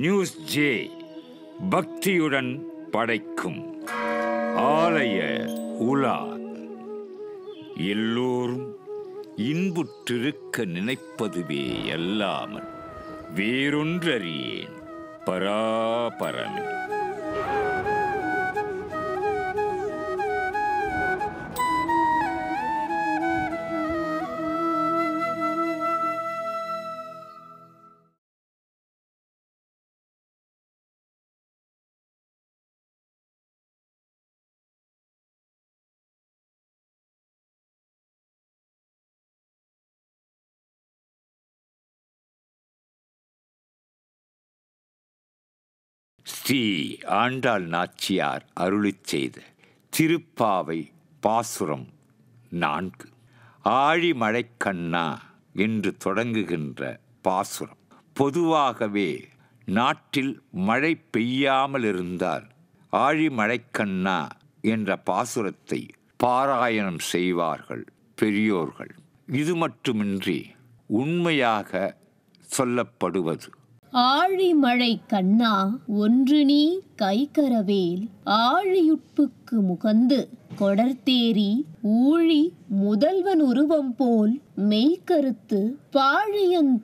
news J பக்தியுடன் படைக்கும் ஆலய உலா எல்லோரும் இன்புற்றிருக்க நினைப்பதுவே அல்லாமல் வேறொன்றறியேன் பராபரமே ஸ்ரீ ஆண்டாள் நாச்சியார் அருளி செய்த திருப்பாவை பாசுரம் நான்கு மழைக்கண்ணா என்று தொடங்குகின்ற பாசுரம் பொதுவாகவே நாட்டில் மழை பெய்யாமல் இருந்தால் மழைக்கண்ணா என்ற பாசுரத்தை பாராயணம் செய்வார்கள் பெரியோர்கள் இது மட்டுமின்றி உண்மையாக சொல்லப்படுவது ஆழிமழை கண்ணா ஒன்று நீ கைகரவேல் ஆழியுட்புக்கு முகந்து கொடர்த்தேரி ஊழி முதல்வன் உருவம் போல் மெய்கருத்து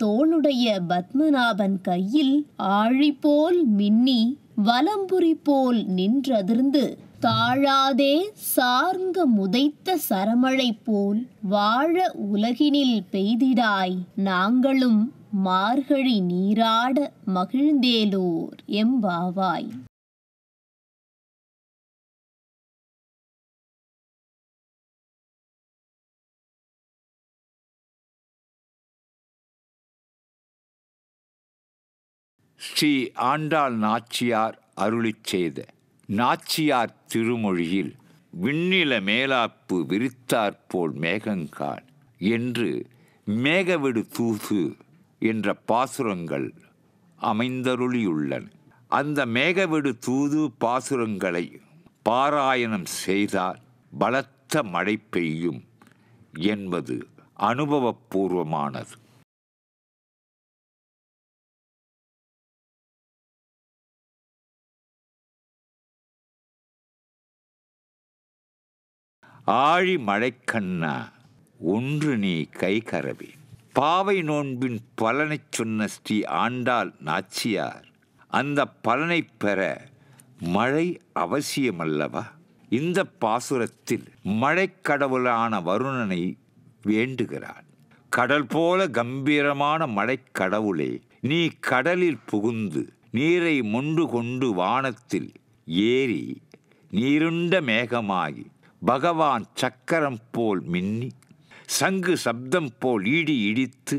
தோளுடைய பத்மநாபன் கையில் ஆழி போல் மின்னி வலம்புரி போல் நின்றதிர்ந்து தாழாதே சார்ந்த முதைத்த சரமழை போல் வாழ உலகினில் பெய்திடாய் நாங்களும் மார்கழி நீராட மகிழ்ந்தேலோர் எம்பாவாய் ஸ்ரீ ஆண்டாள் நாச்சியார் அருளி செய்த நாச்சியார் திருமொழியில் விண்ணில மேலாப்பு விரித்தாற்போல் மேகங்கால் என்று மேகவிடு தூது என்ற பாசுரங்கள் அமைந்தருளியுள்ளன அந்த மேகவிடு தூது பாசுரங்களை பாராயணம் செய்தால் பலத்த மழை பெய்யும் என்பது அனுபவபூர்வமானது ஆழி மழைக்கண்ணா ஒன்று நீ கை கரவே பாவை நோன்பின் பலனை சொன்ன ஸ்ரீ ஆண்டாள் நாச்சியார் அந்த பலனை பெற மழை அவசியமல்லவா இந்த பாசுரத்தில் மழை கடவுளான வருணனை வேண்டுகிறான் கடல் போல கம்பீரமான கடவுளே நீ கடலில் புகுந்து நீரை மொண்டு கொண்டு வானத்தில் ஏறி நீருண்ட மேகமாகி பகவான் சக்கரம் போல் மின்னி சங்கு சப்தம் போல் இடி இடித்து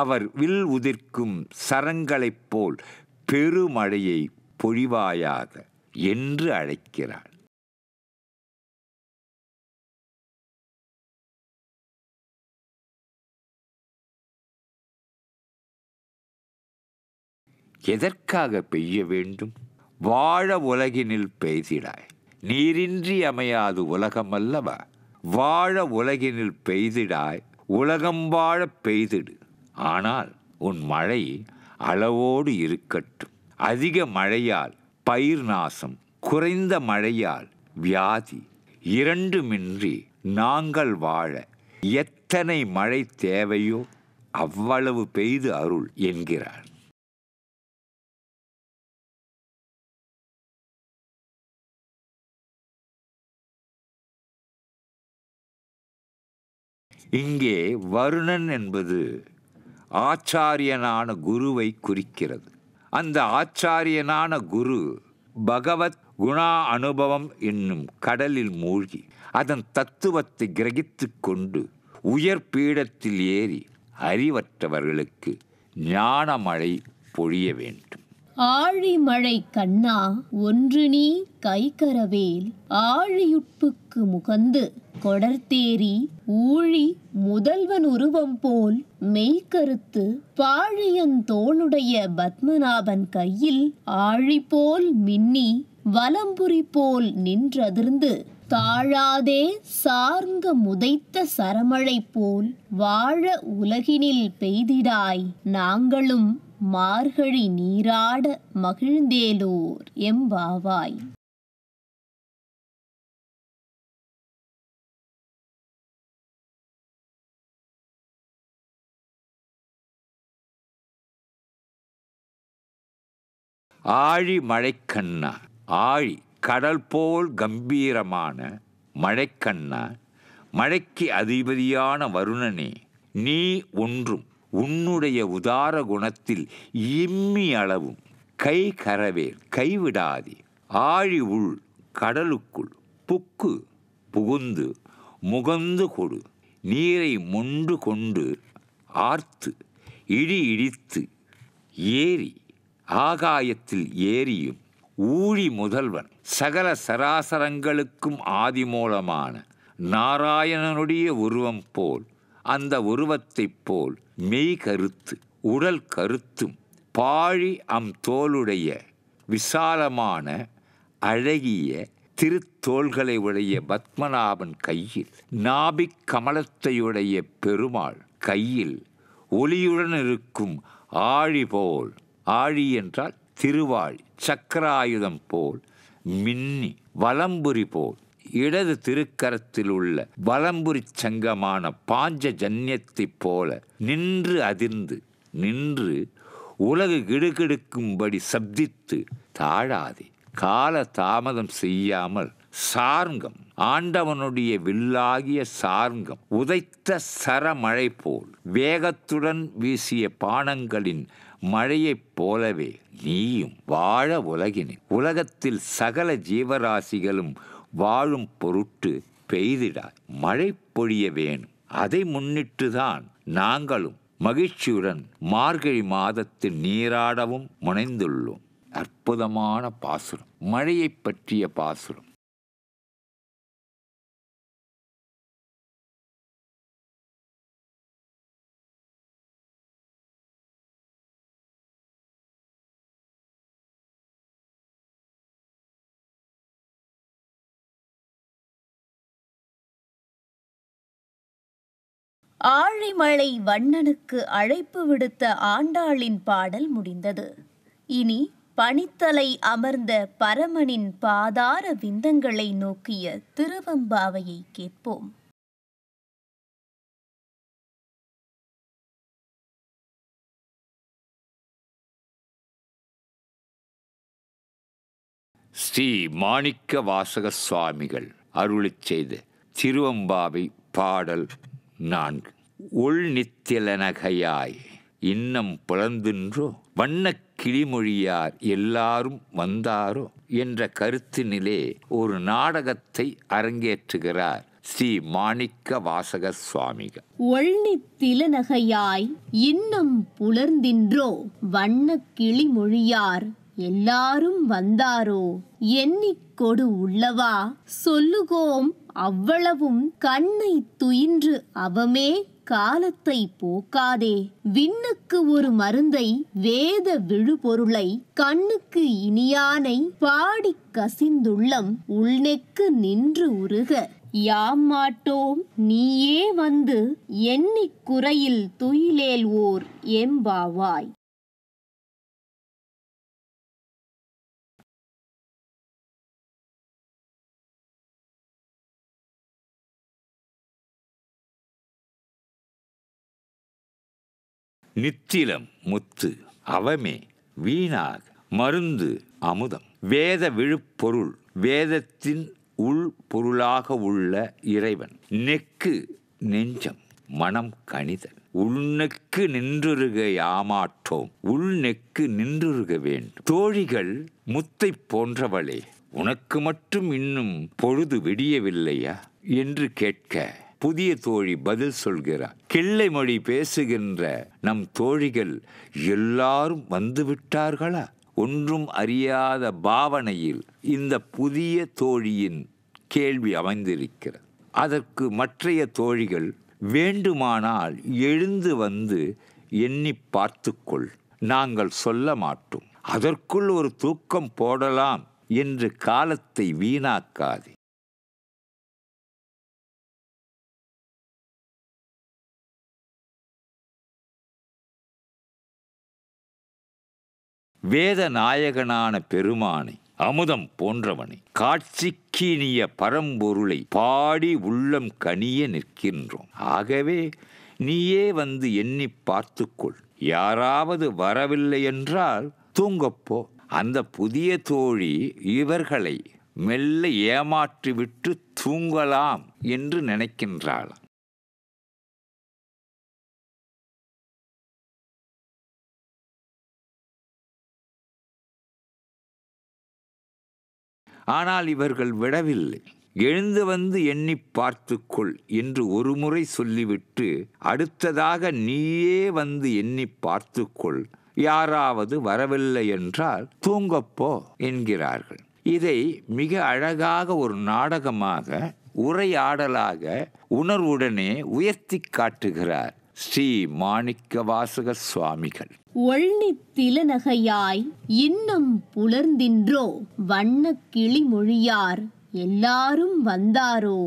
அவர் வில் உதிர்க்கும் சரங்களைப் போல் பெருமழையை பொழிவாயாக என்று அழைக்கிறார் எதற்காக பெய்ய வேண்டும் வாழ உலகினில் பெய்திடாய் நீரின்றி அமையாது உலகம் அல்லவா வாழ உலகினில் பெய்திடாய் உலகம் வாழ பெய்திடு ஆனால் உன் மழை அளவோடு இருக்கட்டும் அதிக மழையால் பயிர் நாசம் குறைந்த மழையால் வியாதி இரண்டுமின்றி நாங்கள் வாழ எத்தனை மழை தேவையோ அவ்வளவு பெய்து அருள் என்கிறார் இங்கே வருணன் என்பது ஆச்சாரியனான குருவை குறிக்கிறது அந்த ஆச்சாரியனான குரு பகவத் குணா அனுபவம் என்னும் கடலில் மூழ்கி அதன் தத்துவத்தை கிரகித்து கொண்டு உயர் பீடத்தில் ஏறி அறிவற்றவர்களுக்கு ஞான மழை பொழிய வேண்டும் மழை கண்ணா ஒன்று நீ கைகரவேல் ஆழியுட்புக்கு முகந்து கொடர்த்தேரி ஊழி முதல்வன் உருவம் போல் மெய்கருத்து பாழியந்தோளுடைய பத்மநாபன் கையில் ஆழி போல் மின்னி வலம்புரி போல் நின்றதிர்ந்து தாழாதே சார்ங்க முதைத்த சரமழை போல் வாழ உலகினில் பெய்திடாய் நாங்களும் மார்கழி நீராட மகிழ்ந்தேலோர் எம்பாவாய் ஆழி மழைக்கண்ணா ஆழி கடல் போல் கம்பீரமான மழைக்கண்ணா மழைக்கு அதிபதியான வருணனே நீ ஒன்றும் உன்னுடைய உதார குணத்தில் இம்மி அளவும் கை கரவேல் கைவிடாதே ஆழி உள் கடலுக்குள் புக்கு புகுந்து முகந்து கொடு நீரை மொண்டு கொண்டு ஆர்த்து இடி இடித்து ஏறி ஆகாயத்தில் ஏறியும் ஊழி முதல்வன் சகல சராசரங்களுக்கும் ஆதி மூலமான நாராயணனுடைய உருவம் போல் அந்த உருவத்தைப் போல் மெய் கருத்து உடல் கருத்தும் பாழி அம் தோளுடைய விசாலமான அழகிய திருத்தோள்களை உடைய பத்மநாபன் கையில் நாபிக் கமலத்தையுடைய பெருமாள் கையில் ஒளியுடன் இருக்கும் ஆழி போல் ஆழி என்றால் திருவாழி சக்கராயுதம் போல் மின்னி வலம்புரி போல் இடது திருக்கரத்தில் உள்ள வலம்புரி சங்கமான பாஞ்ச ஜன்யத்தைப் போல நின்று அதிர்ந்து நின்று உலகு கிடுகிடுக்கும்படி சப்தித்து தாழாதே கால தாமதம் செய்யாமல் சார்ங்கம் ஆண்டவனுடைய வில்லாகிய சார்ங்கம் உதைத்த சரமழை போல் வேகத்துடன் வீசிய பானங்களின் மழையைப் போலவே நீயும் வாழ உலகினே உலகத்தில் சகல ஜீவராசிகளும் வாழும் பொருட்டு பெய்திடாய் மழை பொழிய வேணும் அதை முன்னிட்டுதான் நாங்களும் மகிழ்ச்சியுடன் மார்கழி மாதத்தில் நீராடவும் முனைந்துள்ளோம் அற்புதமான பாசுரம் மழையை பற்றிய பாசுரம் ஆழிமலை வண்ணனுக்கு அழைப்பு விடுத்த ஆண்டாளின் பாடல் முடிந்தது இனி பனித்தலை அமர்ந்த பரமனின் பாதார விந்தங்களை நோக்கிய திருவம்பாவையை கேட்போம் ஸ்ரீ மாணிக்க வாசக சுவாமிகள் அருளி செய்த திருவம்பாவை பாடல் நான்கு உள்நித்திலனகையாய் இன்னம் புலந்தின்றோ வண்ண கிளிமொழியார் எல்லாரும் வந்தாரோ என்ற கருத்தினிலே ஒரு நாடகத்தை அரங்கேற்றுகிறார் ஸ்ரீ மாணிக்க வாசக சுவாமிகள் ஒழி திலநகையாய் இன்னும் புலர்ந்தின்றோ வண்ண கிளிமொழியார் எல்லாரும் வந்தாரோ எண்ணிக்கொடு உள்ளவா சொல்லுகோம் அவ்வளவும் கண்ணை துயின்று அவமே காலத்தை போக்காதே விண்ணுக்கு ஒரு மருந்தை வேத விழுபொருளை கண்ணுக்கு இனியானை பாடி கசிந்துள்ளம் உள்நெக்கு நின்று உருக யாம் மாட்டோம் நீயே வந்து எண்ணிக் குறையில் துயிலேல்வோர் எம்பாவாய் நித்திலம் முத்து அவமே வீணாக மருந்து அமுதம் வேத விழுப்பொருள் வேதத்தின் உள் பொருளாக உள்ள இறைவன் நெக்கு நெஞ்சம் மனம் கணிதல் உள்நெக்கு நின்றுருக யாமாட்டோம் நெக்கு நின்றுருக வேண்டும் தோழிகள் முத்தை போன்றவளே உனக்கு மட்டும் இன்னும் பொழுது விடியவில்லையா என்று கேட்க புதிய தோழி பதில் சொல்கிறார் கிள்ளை மொழி பேசுகின்ற நம் தோழிகள் எல்லாரும் வந்து விட்டார்களா ஒன்றும் அறியாத பாவனையில் இந்த புதிய தோழியின் கேள்வி அமைந்திருக்கிறது அதற்கு மற்றைய தோழிகள் வேண்டுமானால் எழுந்து வந்து எண்ணி பார்த்துக்கொள் நாங்கள் சொல்ல மாட்டோம் அதற்குள் ஒரு தூக்கம் போடலாம் என்று காலத்தை வீணாக்காதே வேத நாயகனான பெருமானை அமுதம் போன்றவனை காட்சிக்கினிய பரம்பொருளை பாடி உள்ளம் கனிய நிற்கின்றோம் ஆகவே நீயே வந்து எண்ணி பார்த்துக்கொள் யாராவது வரவில்லை என்றால் தூங்கப்போ அந்த புதிய தோழி இவர்களை மெல்ல ஏமாற்றிவிட்டு தூங்கலாம் என்று நினைக்கின்றாள் ஆனால் இவர்கள் விடவில்லை எழுந்து வந்து எண்ணி பார்த்துக்கொள் என்று ஒரு முறை சொல்லிவிட்டு அடுத்ததாக நீயே வந்து எண்ணி பார்த்துக்கொள் யாராவது வரவில்லை என்றால் தூங்கப்போ என்கிறார்கள் இதை மிக அழகாக ஒரு நாடகமாக உரையாடலாக உணர்வுடனே உயர்த்தி காட்டுகிறார் ஸ்ரீ மாணிக்க வாசக சுவாமிகள் ஒள்ளி திலநகையாய் இன்னும் புலர்ந்தின்றோ வண்ண கிளிமொழியார் எல்லாரும் வந்தாரோ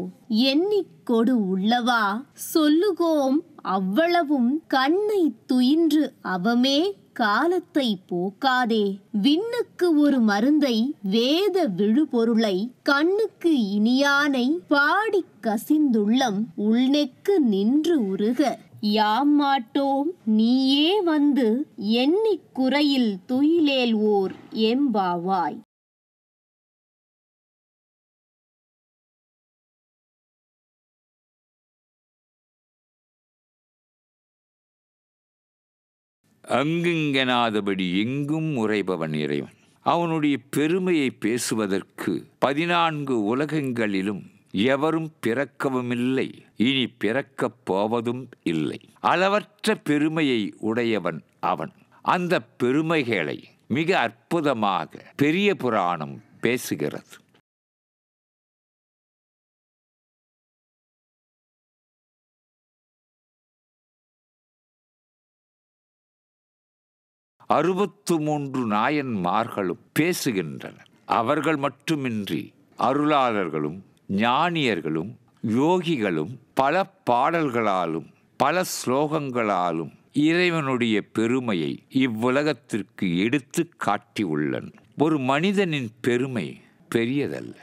எண்ணிக்கொடு உள்ளவா சொல்லுகோம் அவ்வளவும் கண்ணை துயின்று அவமே காலத்தை போக்காதே விண்ணுக்கு ஒரு மருந்தை வேத விழுபொருளை கண்ணுக்கு இனியானை பாடி கசிந்துள்ளம் உள்நெக்கு நின்று உருக யாம் மாட்டோம் நீயே வந்து எண்ணிக் குறையில் துயிலேல் ஓர் எம்பாவாய் எங்கும் அவனுடைய பெருமையை பேசுவதற்கு பதினான்கு உலகங்களிலும் எவரும் பிறக்கவும் இல்லை இனி பிறக்கப் போவதும் இல்லை அளவற்ற பெருமையை உடையவன் அவன் அந்த பெருமைகளை மிக அற்புதமாக பெரிய புராணம் பேசுகிறது அறுபத்து மூன்று நாயன்மார்களும் பேசுகின்றனர் அவர்கள் மட்டுமின்றி அருளாளர்களும் ஞானியர்களும் யோகிகளும் பல பாடல்களாலும் பல ஸ்லோகங்களாலும் இறைவனுடைய பெருமையை இவ்வுலகத்திற்கு எடுத்து காட்டியுள்ளன் ஒரு மனிதனின் பெருமை பெரியதல்ல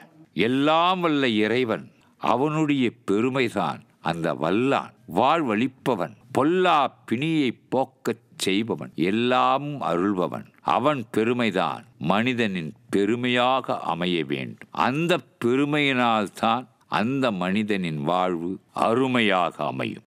எல்லாம் வல்ல இறைவன் அவனுடைய பெருமைதான் அந்த வல்லான் வாழ்வழிப்பவன் பொல்லா பிணியை போக்கச் செய்பவன் எல்லாம் அருள்பவன் அவன் பெருமைதான் மனிதனின் பெருமையாக அமைய வேண்டும் அந்த பெருமையினால்தான் அந்த மனிதனின் வாழ்வு அருமையாக அமையும்